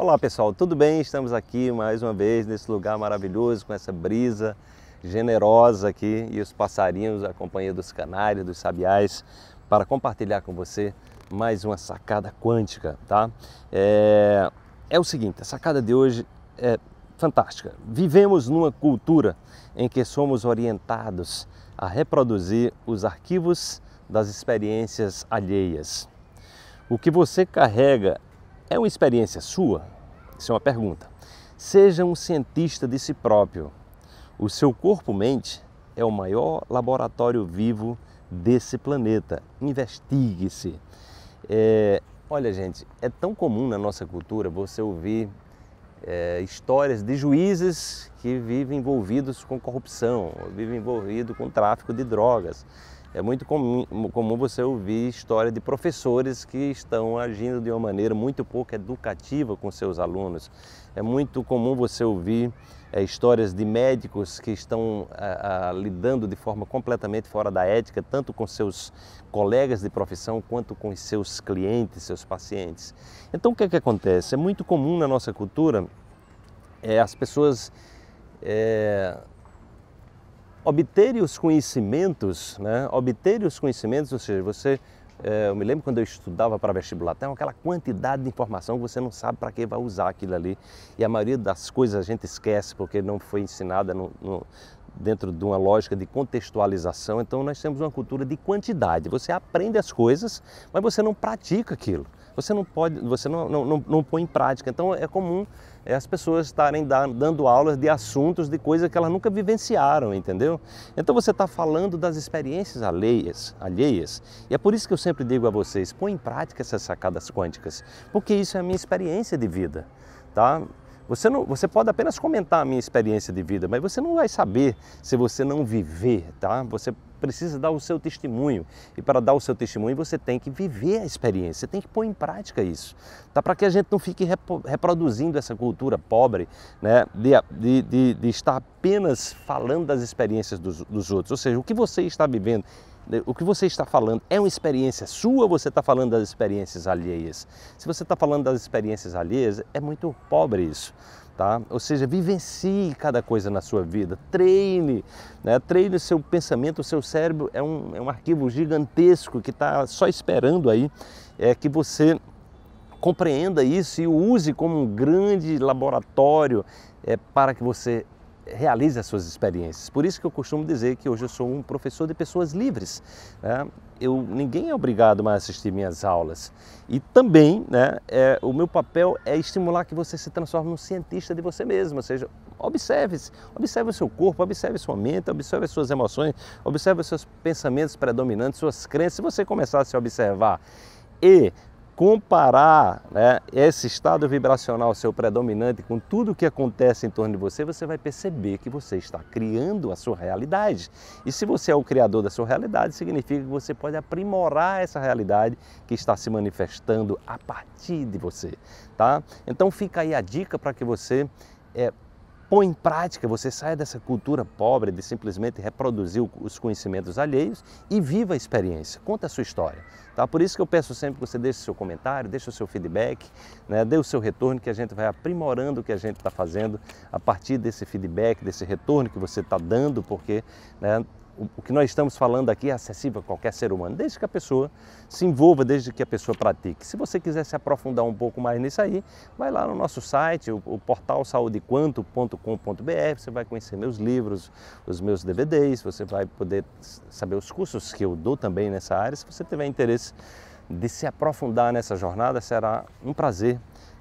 Olá pessoal, tudo bem? Estamos aqui mais uma vez nesse lugar maravilhoso com essa brisa generosa aqui e os passarinhos, a companhia dos canários, dos sabiás, para compartilhar com você mais uma sacada quântica, tá? É, é o seguinte, a sacada de hoje é fantástica. Vivemos numa cultura em que somos orientados a reproduzir os arquivos das experiências alheias. O que você carrega é uma experiência sua? Isso é uma pergunta. Seja um cientista de si próprio. O seu corpo-mente é o maior laboratório vivo desse planeta. Investigue-se. É, olha, gente, é tão comum na nossa cultura você ouvir é, histórias de juízes que vivem envolvidos com corrupção, vivem envolvidos com tráfico de drogas, é muito comum, comum você ouvir história de professores que estão agindo de uma maneira muito pouco educativa com seus alunos. É muito comum você ouvir é, histórias de médicos que estão a, eh, a, lidando de forma completamente fora da ética, tanto com seus colegas de profissão quanto com seus clientes, seus pacientes. Então, o que, é que acontece? É muito comum na nossa cultura é, as pessoas. É, obter os conhecimentos, né? obter os conhecimentos, ou seja, você, eh, eu me lembro quando eu estudava para vestibular, tem aquela quantidade de informação que você não sabe para que vai usar aquilo ali. E a maioria das coisas a gente esquece porque não foi ensinada no, no, dentro de uma lógica de contextualização. Então nós temos uma cultura de quantidade. Você aprende as coisas, mas você não pratica aquilo você não pode, você não, não, não, não põe em prática. Então é comum é, as pessoas estarem dando aulas de assuntos, de coisas que elas nunca vivenciaram, entendeu? Então você está falando das experiências alheias, alheias. E é por isso que eu sempre digo a vocês, põe em prática essas sacadas quânticas, porque isso é a minha experiência de vida, tá? Você, não, você pode apenas comentar a minha experiência de vida, mas você não vai saber se você não viver, tá? Você precisa dar o seu testemunho. E para dar o seu testemunho, você tem que viver a experiência, você tem que pôr em prática isso. Tá? Para que a gente não fique reproduzindo essa cultura pobre né? de, de, de estar apenas falando das experiências dos, dos outros. Ou seja, o que você está vivendo né, o que você está falando é uma experiência sua ou você está falando das experiências alheias? Se você está falando das experiências alheias, é muito pobre isso tá? Ou seja, vivencie cada coisa na sua vida, treine, né? treine o seu pensamento, o seu cérebro é um, é um arquivo gigantesco que está só esperando aí é, que você compreenda isso e o use como um grande laboratório é, para que você realize as suas experiências. Por isso que eu costumo dizer que hoje eu sou um professor de pessoas livres. Né? eu, ninguém é obrigado mais a assistir minhas aulas. E também, né, é, o meu papel é estimular que você se transforme num cientista de você mesmo, ou seja, observe-se, observe o seu corpo, observe sua mente, observe as suas emoções, observe os seus pensamentos predominantes, suas crenças. Se você começar a se observar e comparar né, esse estado vibracional seu predominante com tudo o que acontece em torno de você, você vai perceber que você está criando a sua realidade. E se você é o criador da sua realidade, significa que você pode aprimorar essa realidade que está se manifestando a partir de você, tá? Então fica aí a dica para que você é, põe em prática, você saia dessa cultura pobre de simplesmente reproduzir os conhecimentos alheios e viva a experiência, conta a sua história. Tá? Por isso que eu peço sempre que você deixe o seu comentário, deixe o seu feedback, né? dê o seu retorno que a gente vai aprimorando o que a gente está fazendo a partir desse feedback, desse retorno que você está dando, porque né, o que nós estamos falando aqui é acessível a qualquer ser humano, desde que a pessoa se envolva, desde que a pessoa pratique. Se você quiser se aprofundar um pouco mais nisso aí, vai lá no nosso site, o, o portal saudequanto.com.br, você vai conhecer meus livros, os meus DVDs, você vai poder saber os cursos que eu dou também nessa área. Se você tiver interesse de se aprofundar nessa jornada, será um prazer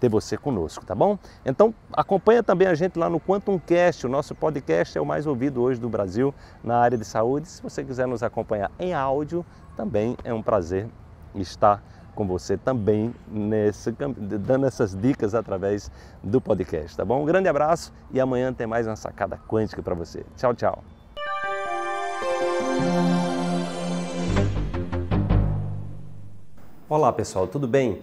ter você conosco, tá bom? Então acompanha também a gente lá no Quantum Cast, o nosso podcast é o mais ouvido hoje do Brasil na área de saúde. Se você quiser nos acompanhar em áudio, também é um prazer estar com você também nesse, dando essas dicas através do podcast, tá bom? Um grande abraço e amanhã tem mais uma sacada quântica para você. Tchau, tchau. Olá, pessoal, tudo bem?